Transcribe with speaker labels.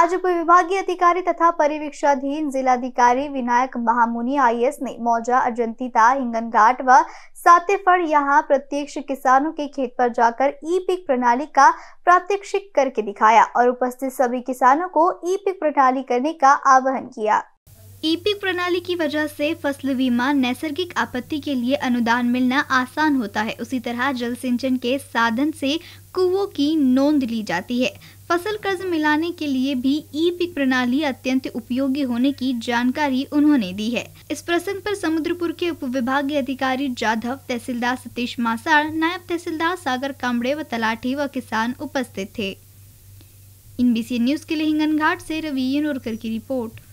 Speaker 1: आज विभागीय अधिकारी तथा परिवीक्षाधीन जिलाधिकारी विनायक महामुनि आईएएस ने मौजा अजंतीता हिंगन घाट व सातेफड़ यहाँ प्रत्यक्ष किसानों के खेत पर जाकर ई पिक प्रणाली का प्रात्यक्षिक करके दिखाया और उपस्थित सभी किसानों को ई पिक प्रणाली करने का आह्वान किया ईपिक प्रणाली की वजह से फसल बीमा नैसर्गिक आपत्ति के लिए अनुदान मिलना आसान होता है उसी तरह जल सिंचन के साधन से कुओं की नोंद ली जाती है फसल कर्ज मिलाने के लिए भी ई पिक प्रणाली अत्यंत उपयोगी होने की जानकारी उन्होंने दी है इस प्रसंग पर समुद्रपुर के उप विभागीय अधिकारी जाधव तहसीलदार सतीश मासाड़ नायब तहसीलदार सागर कामड़े व तलाठी व किसान उपस्थित थे इन न्यूज के लिए हिंगन घाट से रवि की रिपोर्ट